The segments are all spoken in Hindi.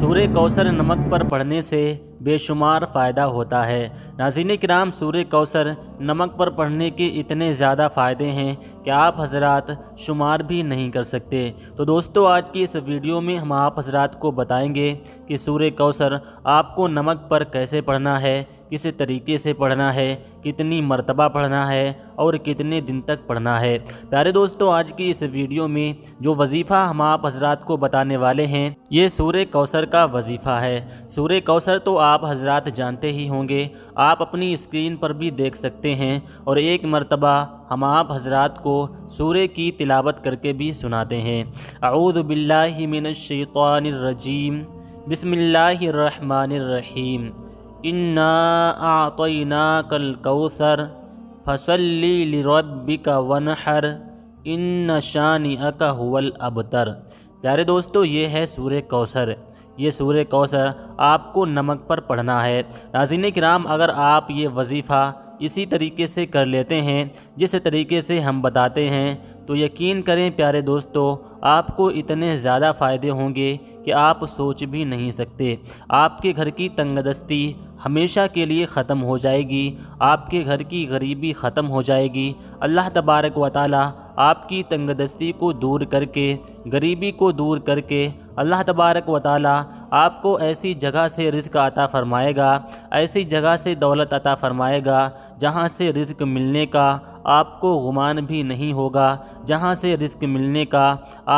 सूर्य कौसर नमक पर पढ़ने से बेशुमार फ़ायदा होता है नाजीन कराम सूर्य कौसर नमक पर पढ़ने के इतने ज़्यादा फ़ायदे हैं कि आप हजरात शुमार भी नहीं कर सकते तो दोस्तों आज की इस वीडियो में हम आप हजरात को बताएंगे कि सूर्य कौसर आपको नमक पर कैसे पढ़ना है किस तरीके से पढ़ना है कितनी मरतबा पढ़ना है और कितने दिन तक पढ़ना है प्यारे दोस्तों आज की इस वीडियो में जो वजीफ़ा हम आप हजरात को बताने वाले हैं ये सूर्य कौसर का वजीफ़ा है सूर्य कौसर तो आप हजरात जानते ही होंगे आप अपनी स्क्रीन पर भी देख सकते हैं और एक मरतबा हम आप हजरात को सूर्य की तिलावत करके भी सुनाते हैं अऊदबिल्लिमिनशैतरजीम बसमिल्लर रहीम इन्ना आतना कल कौसर फसल लिरबी का वनहर इन शान अका हुवल अबतर प्यारे दोस्तों ये है सूर्य कौसर ये सूर्य कौसर आपको नमक पर पढ़ना है नाजिन कराम अगर आप ये वजीफ़ा इसी तरीके से कर लेते हैं जिस तरीके से हम बताते हैं तो यकीन करें प्यारे दोस्तों आपको इतने ज़्यादा फ़ायदे होंगे कि आप सोच भी नहीं सकते आपके घर की तंगदस्ती हमेशा के लिए ख़त्म हो जाएगी आपके घर की गरीबी ख़त्म हो जाएगी अल्लाह तबारक व ताली आपकी तंगदस्ती को दूर करके गरीबी को दूर करके अल्लाह तबारक व ताली आपको ऐसी जगह से रिज़्क अता फ़रमाएगा ऐसी जगह से दौलत अता फ़रमाएगा जहाँ से रिज़्क मिलने का आपको गुमान भी नहीं होगा जहाँ से रिस्क मिलने का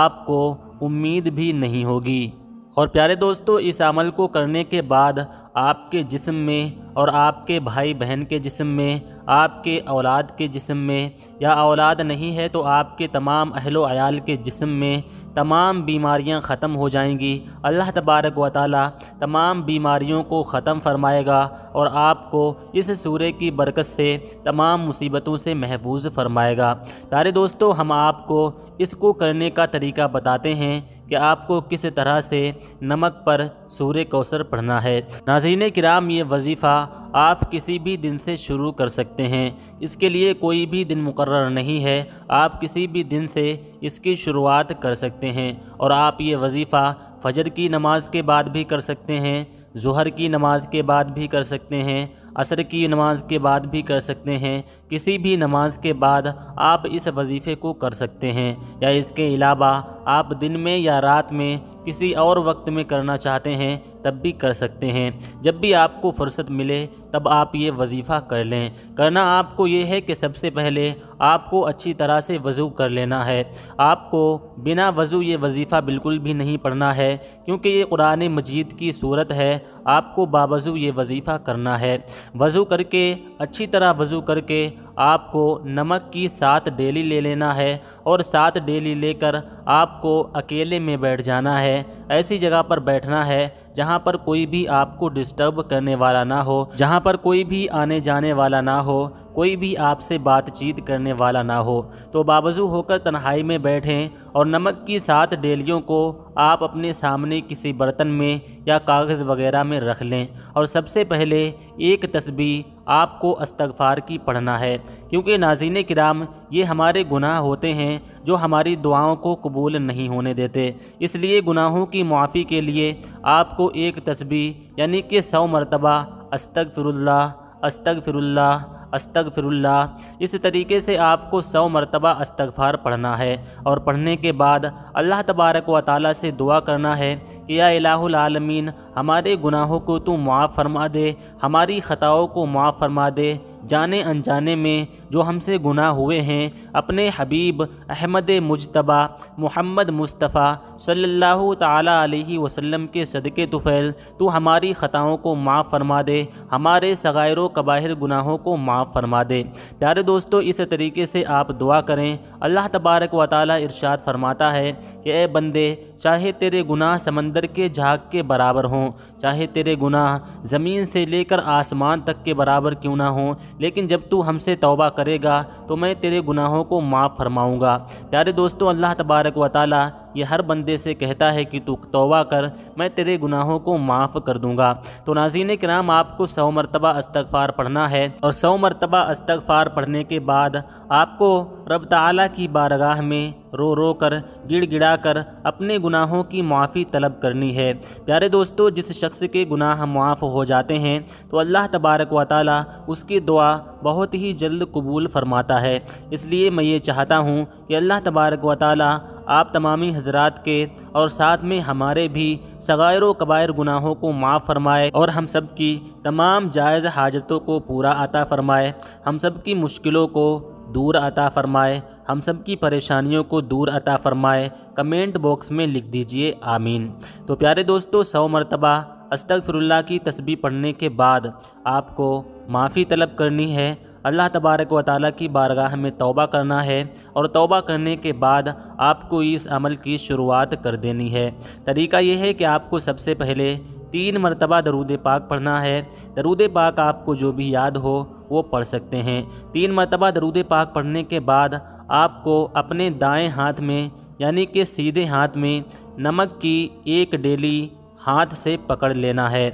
आपको उम्मीद भी नहीं होगी और प्यारे दोस्तों इस अमल को करने के बाद आपके जिस्म में और आपके भाई बहन के जिस्म में आपके औलाद के जिस्म में या औलाद नहीं है तो आपके तमाम अहलो आयाल के जिस्म में तमाम बीमारियां ख़त्म हो जाएंगी अल्लाह तबारक व ताली तमाम बीमारियों को ख़त्म फरमाएगा और आपको इस सूर्य की बरकत से तमाम मुसीबतों से महफूज फरमाएगा प्यारे दोस्तों हम आपको इसको करने का तरीका बताते हैं कि आपको किस तरह से नमक पर सूर्य कौसर पढ़ना है नाजीन कराम ये वजीफ़ा आप किसी भी दिन से शुरू कर सकते हैं इसके लिए कोई भी दिन मुकर नहीं है आप किसी भी दिन से इसकी शुरुआत कर सकते हैं और आप ये वजीफ़ा फजर की नमाज़ के बाद भी कर सकते हैं जहर की नमाज़ के बाद भी कर सकते हैं असर की नमाज के बाद भी कर सकते हैं किसी भी नमाज के बाद आप इस वजीफ़े को कर सकते हैं या इसके अलावा आप दिन में या रात में किसी और वक्त में करना चाहते हैं तब भी कर सकते हैं जब भी आपको फुर्सत मिले तब आप ये वजीफ़ा कर लें करना आपको ये है कि सबसे पहले आपको अच्छी तरह से वज़ू कर लेना है आपको बिना वज़ू ये वजीफ़ा बिल्कुल भी नहीं पढ़ना है क्योंकि ये कुरान मजीद की सूरत है आपको बावज़ू ये वजीफ़ा करना है वज़ू करके अच्छी तरह वज़ू करके आपको नमक की सात डेली ले लेना है और सात डेली लेकर आपको अकेले में बैठ जाना है ऐसी जगह पर बैठना है जहाँ पर कोई भी आपको डिस्टर्ब करने वाला ना हो जहाँ पर कोई भी आने जाने वाला ना हो कोई भी आपसे बातचीत करने वाला ना हो तो बावजू होकर तन्हाई में बैठें और नमक की सात डेलियों को आप अपने सामने किसी बर्तन में या कागज़ वगैरह में रख लें और सबसे पहले एक तस्बी आपको अस्तगफ़ार की पढ़ना है क्योंकि नाजीन कराम ये हमारे गुनाह होते हैं जो हमारी दुआओं को कबूल नहीं होने देते इसलिए गुनाहों की मुआफ़ी के लिए आपको एक तस्बी यानी कि सौ मरतबा अस्तग फिरुल्ला अस्तग अस्तक फिरुल्ला इस तरीके से आपको सौ मरतबा अस्तगफ़ार पढ़ना है और पढ़ने के बाद अल्लाह तबारक व ताली से दुआ करना है कि या इलामीन हमारे गुनाहों को तू मुआफ़ फरमा दे हमारी ख़ताओं को मुआफ़ फरमा दे जाने अनजाने में जो हमसे गुनाह हुए हैं अपने हबीब अहमद मुजतबा मोहम्मद मुस्तफ़ा सल्लल्लाहु ताला अलैहि वसल्लम के सदक़े तुफ़ैल तो हमारी ख़ताओं को माफ़ फरमा दे हमारे सग़ायर कबाहिर गुनाहों को माफ़ फरमा दे प्यारे दोस्तों इस तरीके से आप दुआ करें अल्लाह तबारक व ताली इरशाद फरमाता है कि ए बंदे चाहे तेरे गुनाह समंदर के झाग के बराबर हों चाहे तेरे गुनाह ज़मीन से लेकर आसमान तक के बराबर क्यों ना हों लेकिन जब तू हमसे तौबा करेगा तो मैं तेरे गुनाहों को माफ़ फरमाऊँगा प्यारे दोस्तों अल्लाह तबारक व ताली ये हर बंदे से कहता है कि तू तोबा कर मैं तेरे गुनाहों को माफ़ कर दूंगा तो नाजीन के नाम आपको सौ मरतबा अस्तगफ़ार पढ़ना है और सौ मरतबा अस्तगफ़ार पढ़ने के बाद आपको रब ताला की बारगाह में रो रो कर गिड़ गिड़ा कर अपने गुनाहों की माफ़ी तलब करनी है प्यारे दोस्तों जिस शख्स के गुनाह माफ़ हो जाते हैं तो अल्लाह तबारक व ताली उसकी दुआ बहुत ही जल्द कबूल फरमाता है इसलिए मैं ये चाहता हूँ कि अल्लाह तबारक व ताली आप तमामी हजरात के और साथ में हमारे भी सग़ैर कबायर गुनाहों को माफ़ फरमाए और हम सब की तमाम जायज़ हाजतों को पूरा आता फ़रमाए हम सब की मुश्किलों को दूर आता फ़रमाए हम सब की परेशानियों को दूर अता फ़रमाए कमेंट बॉक्स में लिख दीजिए आमीन तो प्यारे दोस्तों सौ मरतबा अस्तगफिरुल्लाह की तस्बी पढ़ने के बाद आपको माफ़ी तलब करनी है अल्लाह तबारक व ताली की बारगाह में तोबा करना है और तौबा करने के बाद आपको इस अमल की शुरुआत कर देनी है तरीका यह है कि आपको सबसे पहले तीन मरतबा दरूद पाक पढ़ना है दरूद पाक आपको जो भी याद हो वो पढ़ सकते हैं तीन मरतबा दरूद पाक पढ़ने के बाद आपको अपने दाएं हाथ में यानी कि सीधे हाथ में नमक की एक डेली हाथ से पकड़ लेना है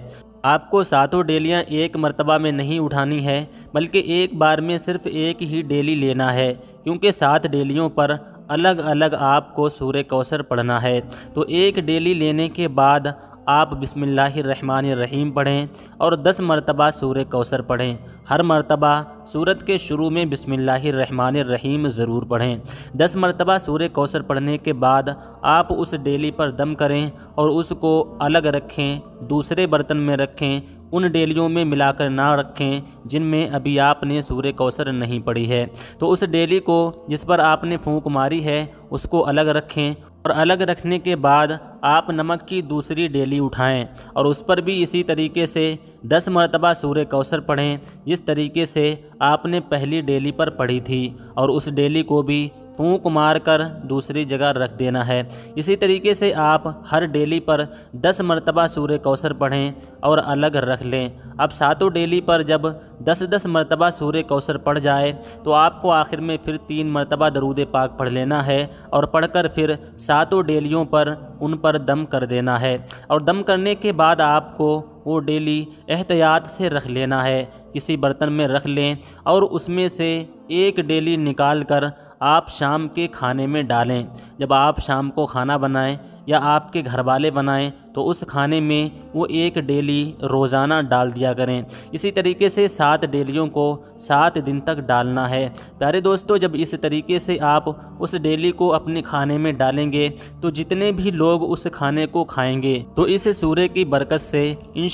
आपको सातों डेलियां एक मरतबा में नहीं उठानी है बल्कि एक बार में सिर्फ एक ही डेली लेना है क्योंकि सात डेलियों पर अलग अलग आपको सूर्य कौशर पढ़ना है तो एक डेली लेने के बाद आप बिसमीम पढ़ें और दस मरतबा सूर कौसर पढ़ें हर मरतबा सूरत के शुरू में बिसमीम ज़रूर पढ़ें दस मरतबा सूर कौसर पढ़ने के बाद आप उस डेली पर दम करें और उसको अलग रखें दूसरे बर्तन में रखें उन डेलियों में मिलाकर ना रखें जिनमें अभी आपने सूर्य कौसर नहीं पढ़ी है तो उस डेली को जिस पर आपने फूंक मारी है उसको अलग रखें और अलग रखने के बाद आप नमक की दूसरी डेली उठाएं और उस पर भी इसी तरीके से दस मरतबा सूर्य कौशर पढ़ें जिस तरीके से आपने पहली डेली पर पढ़ी थी और उस डेली को भी फूंक मार कर दूसरी जगह रख देना है इसी तरीके से आप हर डेली पर 10 मरतबा सूर्य कौशर पढ़ें और अलग रख लें अब सातों डेली पर जब 10-10 मरतबा सूर्य कौशर पढ़ जाए तो आपको आखिर में फिर तीन मरतबा दरूद पाक पढ़ लेना है और पढ़कर फिर सातों डेलियों पर उन पर दम कर देना है और दम करने के बाद आपको वो डेली एहतियात से रख लेना है किसी बर्तन में रख लें और उसमें से एक डेली निकाल कर आप शाम के खाने में डालें जब आप शाम को खाना बनाएं या आपके घर वाले बनाएं तो उस खाने में वो एक डेली रोज़ाना डाल दिया करें इसी तरीके से सात डेलियों को सात दिन तक डालना है प्यारे दोस्तों जब इस तरीके से आप उस डेली को अपने खाने में डालेंगे तो जितने भी लोग उस खाने को खाएंगे तो इस सूर्य की बरकत से इन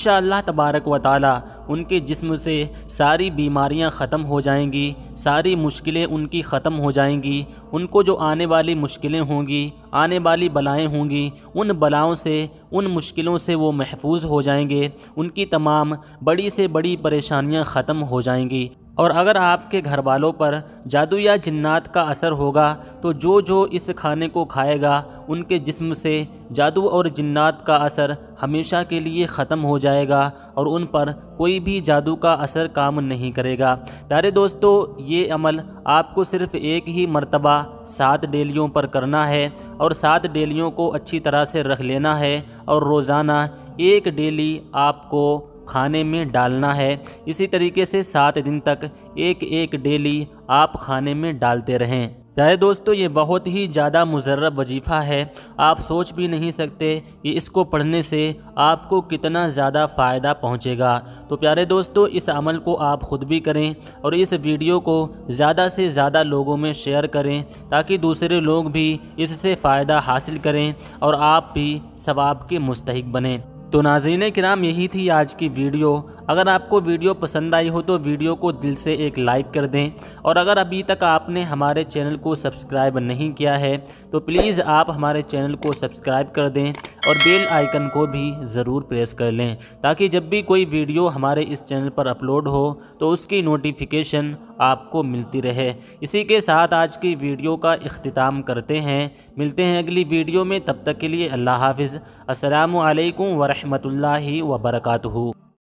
तबारक व ताली उनके जिस्म से सारी बीमारियां ख़त्म हो जाएंगी सारी मुश्किलें उनकी ख़त्म हो जाएंगी उनको जो आने वाली मुश्किलें होंगी आने वाली बलाएँ होंगी उन बलाओं से उन मुश्किलों से वो महफूज हो जाएंगे उनकी तमाम बड़ी से बड़ी परेशानियां ख़त्म हो जाएंगी और अगर आपके घर वालों पर जादू या जिन्नात का असर होगा तो जो जो इस खाने को खाएगा उनके जिस्म से जादू और जिन्नात का असर हमेशा के लिए ख़त्म हो जाएगा और उन पर कोई भी जादू का असर काम नहीं करेगा प्यारे दोस्तों ये अमल आपको सिर्फ़ एक ही मर्तबा सात डेलियों पर करना है और सात डेलियों को अच्छी तरह से रख लेना है और रोज़ाना एक डेली आपको खाने में डालना है इसी तरीके से सात दिन तक एक एक डेली आप खाने में डालते रहें प्यारे दोस्तों ये बहुत ही ज़्यादा मुजर्रब वजीफ़ा है आप सोच भी नहीं सकते कि इसको पढ़ने से आपको कितना ज़्यादा फ़ायदा पहुंचेगा तो प्यारे दोस्तों इस अमल को आप ख़ुद भी करें और इस वीडियो को ज़्यादा से ज़्यादा लोगों में शेयर करें ताकि दूसरे लोग भी इससे फ़ायदा हासिल करें और आप भी सवाब के मुस्तक बने तो नाजीन के नाम यही थी आज की वीडियो अगर आपको वीडियो पसंद आई हो तो वीडियो को दिल से एक लाइक कर दें और अगर अभी तक आपने हमारे चैनल को सब्सक्राइब नहीं किया है तो प्लीज़ आप हमारे चैनल को सब्सक्राइब कर दें और बेल आइकन को भी ज़रूर प्रेस कर लें ताकि जब भी कोई वीडियो हमारे इस चैनल पर अपलोड हो तो उसकी नोटिफिकेशन आपको मिलती रहे इसी के साथ आज की वीडियो का अख्ताम करते हैं मिलते हैं अगली वीडियो में तब तक के लिए अल्लाह हाफिज़ असलकम वरहमल वर्का